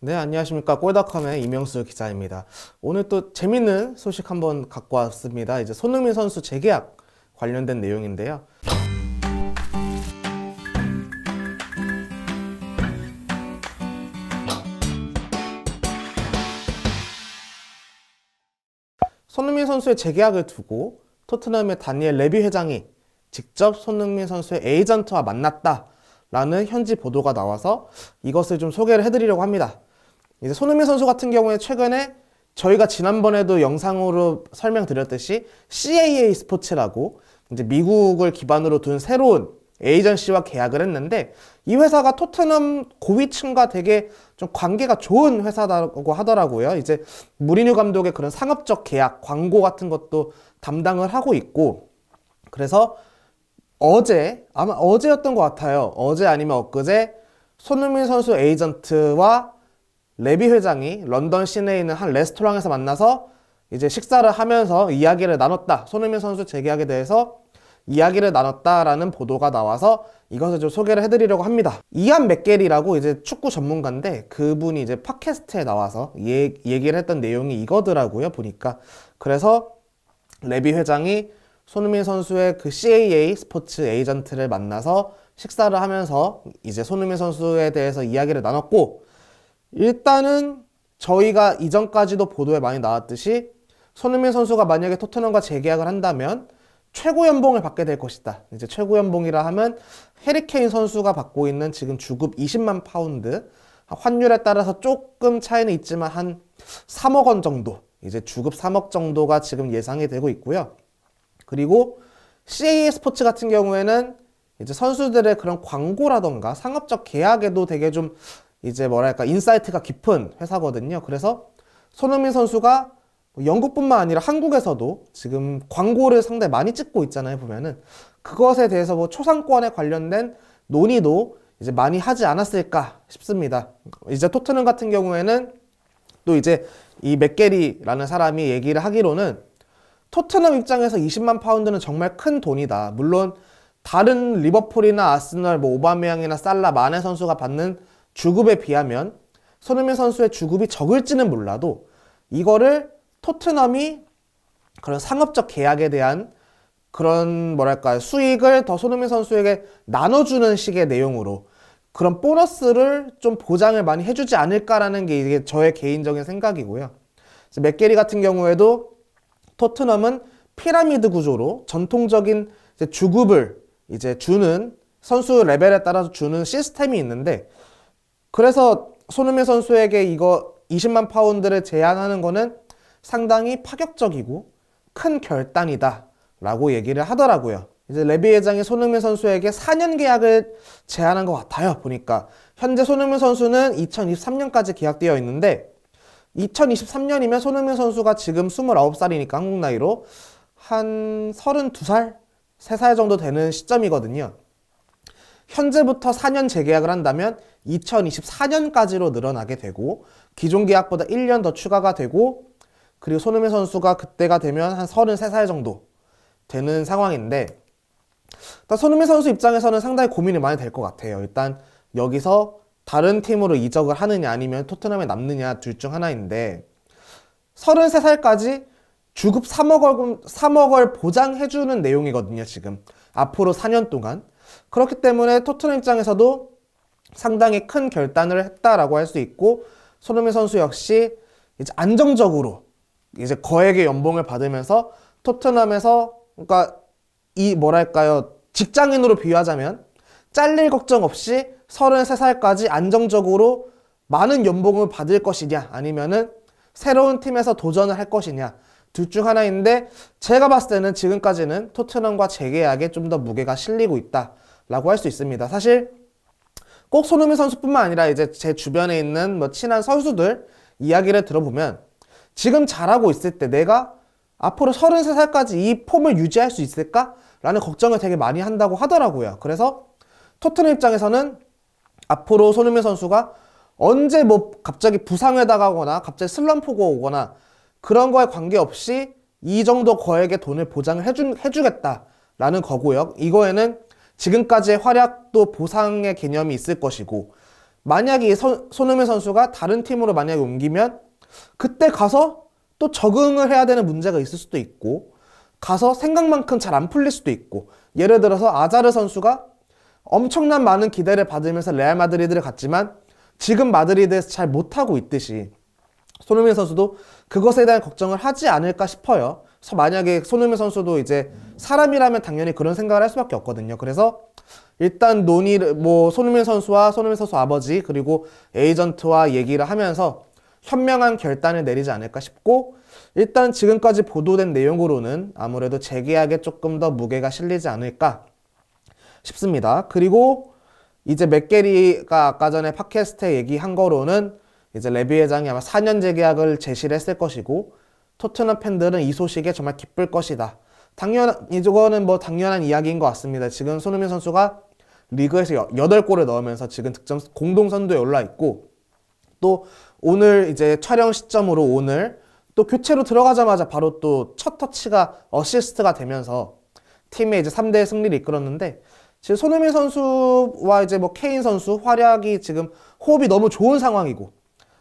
네, 안녕하십니까. 꼴닷컴의 이명수 기자입니다. 오늘 또 재밌는 소식 한번 갖고 왔습니다. 이제 손흥민 선수 재계약 관련된 내용인데요. 손흥민 선수의 재계약을 두고 토트넘의 다니엘 레비 회장이 직접 손흥민 선수의 에이전트와 만났다라는 현지 보도가 나와서 이것을 좀 소개를 해드리려고 합니다. 이제 손흥민 선수 같은 경우에 최근에 저희가 지난번에도 영상으로 설명드렸듯이 CAA 스포츠라고 이제 미국을 기반으로 둔 새로운 에이전시와 계약을 했는데 이 회사가 토트넘 고위층과 되게 좀 관계가 좋은 회사라고 하더라고요. 이제 무리뉴 감독의 그런 상업적 계약, 광고 같은 것도 담당을 하고 있고 그래서 어제 아마 어제였던 것 같아요. 어제 아니면 엊그제 손흥민 선수 에이전트와 레비 회장이 런던 시내에 있는 한 레스토랑에서 만나서 이제 식사를 하면서 이야기를 나눴다. 손흥민 선수 재계약에 대해서 이야기를 나눴다라는 보도가 나와서 이것을 좀 소개를 해드리려고 합니다. 이안 맥겔이라고 이제 축구 전문가인데 그분이 이제 팟캐스트에 나와서 예, 얘기를 했던 내용이 이거더라고요. 보니까. 그래서 레비 회장이 손흥민 선수의 그 CAA 스포츠 에이전트를 만나서 식사를 하면서 이제 손흥민 선수에 대해서 이야기를 나눴고 일단은 저희가 이전까지도 보도에 많이 나왔듯이 손흥민 선수가 만약에 토트넘과 재계약을 한다면 최고 연봉을 받게 될 것이다. 이제 최고 연봉이라 하면 해리케인 선수가 받고 있는 지금 주급 20만 파운드 환율에 따라서 조금 차이는 있지만 한 3억 원 정도 이제 주급 3억 정도가 지금 예상이 되고 있고요. 그리고 c a 스포츠 같은 경우에는 이제 선수들의 그런 광고라던가 상업적 계약에도 되게 좀 이제 뭐랄까 인사이트가 깊은 회사거든요. 그래서 손흥민 선수가 뭐 영국뿐만 아니라 한국에서도 지금 광고를 상당히 많이 찍고 있잖아요. 보면은 그것에 대해서 뭐 초상권에 관련된 논의도 이제 많이 하지 않았을까 싶습니다. 이제 토트넘 같은 경우에는 또 이제 이 맥게리라는 사람이 얘기를 하기로는 토트넘 입장에서 20만 파운드는 정말 큰 돈이다. 물론 다른 리버풀이나 아스널, 뭐 오바메양이나 살라, 마네 선수가 받는 주급에 비하면 손흥민 선수의 주급이 적을지는 몰라도 이거를 토트넘이 그런 상업적 계약에 대한 그런 뭐랄까 수익을 더 손흥민 선수에게 나눠주는 식의 내용으로 그런 보너스를 좀 보장을 많이 해주지 않을까라는 게 이게 저의 개인적인 생각이고요. 그래 맥게리 같은 경우에도 토트넘은 피라미드 구조로 전통적인 이제 주급을 이제 주는 선수 레벨에 따라서 주는 시스템이 있는데 그래서 손흥민 선수에게 이거 20만 파운드를 제안하는 거는 상당히 파격적이고 큰 결단이다 라고 얘기를 하더라고요. 이제 레비 회장이 손흥민 선수에게 4년 계약을 제안한 것 같아요. 보니까 현재 손흥민 선수는 2023년까지 계약되어 있는데 2023년이면 손흥민 선수가 지금 29살이니까 한국 나이로 한 32살? 3살 정도 되는 시점이거든요. 현재부터 4년 재계약을 한다면 2024년까지로 늘어나게 되고 기존 계약보다 1년 더 추가가 되고 그리고 손흥민 선수가 그때가 되면 한 33살 정도 되는 상황인데 일단 손흥민 선수 입장에서는 상당히 고민이 많이 될 것 같아요. 일단 여기서 다른 팀으로 이적을 하느냐 아니면 토트넘에 남느냐 둘 중 하나인데 33살까지 주급 3억 원, 3억 원 보장해주는 내용이거든요, 지금. 앞으로 4년 동안. 그렇기 때문에 토트넘 입장에서도 상당히 큰 결단을 했다라고 할 수 있고 손흥민 선수 역시 이제 안정적으로 이제 거액의 연봉을 받으면서 토트넘에서 그러니까 이 뭐랄까요 직장인으로 비유하자면 잘릴 걱정 없이 33살까지 안정적으로 많은 연봉을 받을 것이냐 아니면은 새로운 팀에서 도전을 할 것이냐 둘중 하나인데 제가 봤을 때는 지금까지는 토트넘과 재계약에 좀 더 무게가 실리고 있다라고 할 수 있습니다. 사실 꼭 손흥민 선수뿐만 아니라 이제 제 주변에 있는 뭐 친한 선수들 이야기를 들어보면 지금 잘하고 있을 때 내가 앞으로 33살까지 이 폼을 유지할 수 있을까? 라는 걱정을 되게 많이 한다고 하더라고요. 그래서 토트넘 입장에서는 앞으로 손흥민 선수가 언제 뭐 갑자기 부상을 당하거나 갑자기 슬럼프가 오거나 그런 거에 관계없이 이 정도 거액의 돈을 보장을 해주, 해주겠다라는 거고요. 이거에는 지금까지의 활약도 보상의 개념이 있을 것이고 만약에 선, 손흥민 선수가 다른 팀으로 만약에 옮기면 그때 가서 또 적응을 해야 되는 문제가 있을 수도 있고 가서 생각만큼 잘 안 풀릴 수도 있고 예를 들어서 아자르 선수가 엄청난 많은 기대를 받으면서 레알 마드리드를 갔지만 지금 마드리드에서 잘 못하고 있듯이 손흥민 선수도 그것에 대한 걱정을 하지 않을까 싶어요. 그래서 만약에 손흥민 선수도 이제 사람이라면 당연히 그런 생각을 할 수밖에 없거든요. 그래서 일단 논의를 뭐 손흥민 선수와 손흥민 선수 아버지 그리고 에이전트와 얘기를 하면서 현명한 결단을 내리지 않을까 싶고 일단 지금까지 보도된 내용으로는 아무래도 재계약에 조금 더 무게가 실리지 않을까 싶습니다. 그리고 이제 맥게리가 아까 전에 팟캐스트에 얘기한 거로는 이제 레비 회장이 아마 4년 재계약을 제시를 했을 것이고 토트넘 팬들은 이 소식에 정말 기쁠 것이다. 당연 이거는 뭐 당연한 이야기인 것 같습니다. 지금 손흥민 선수가 리그에서 8골을 넣으면서 지금 득점 공동 선두에 올라 있고 또 오늘 이제 촬영 시점으로 오늘 또 교체로 들어가자마자 바로 또 첫 터치가 어시스트가 되면서 팀의 이제 3대 승리를 이끌었는데 지금 손흥민 선수와 이제 뭐 케인 선수 활약이 지금 호흡이 너무 좋은 상황이고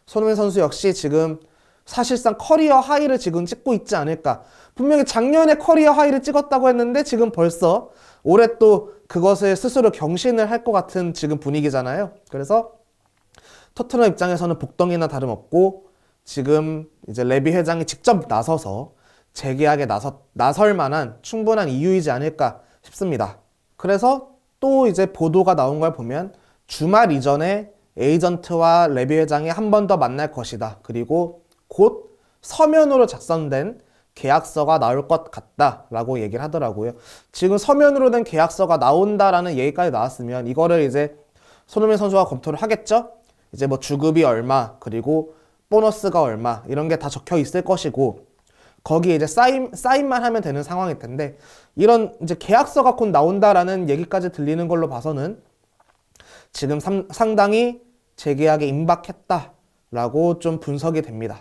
손흥민 선수 역시 지금 사실상 커리어 하이를 지금 찍고 있지 않을까. 분명히 작년에 커리어 하이를 찍었다고 했는데 지금 벌써 올해 또 그것을 스스로 경신을 할 것 같은 지금 분위기잖아요. 그래서 토트넘 입장에서는 복덩이나 다름없고 지금 이제 레비 회장이 직접 나서서 재계약에 나서, 나설 만한 충분한 이유이지 않을까 싶습니다. 그래서 또 이제 보도가 나온 걸 보면 주말 이전에 에이전트와 레비 회장이 한 번 더 만날 것이다. 그리고 곧 서면으로 작성된 계약서가 나올 것 같다라고 얘기를 하더라고요. 지금 서면으로 된 계약서가 나온다라는 얘기까지 나왔으면 이거를 이제 손흥민 선수가 검토를 하겠죠? 이제 뭐 주급이 얼마 그리고 보너스가 얼마 이런 게 다 적혀 있을 것이고 거기에 이제 사인, 사인만 하면 되는 상황일 텐데 이런 이제 계약서가 곧 나온다라는 얘기까지 들리는 걸로 봐서는 지금 상당히 재계약에 임박했다라고 좀 분석이 됩니다.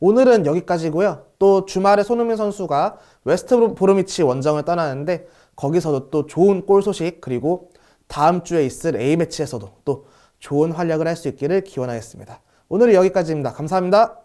오늘은 여기까지고요. 또 주말에 손흥민 선수가 웨스트 보르미치 원정을 떠나는데 거기서도 또 좋은 골 소식 그리고 다음 주에 있을 A매치에서도 또 좋은 활약을 할 수 있기를 기원하겠습니다. 오늘은 여기까지입니다. 감사합니다.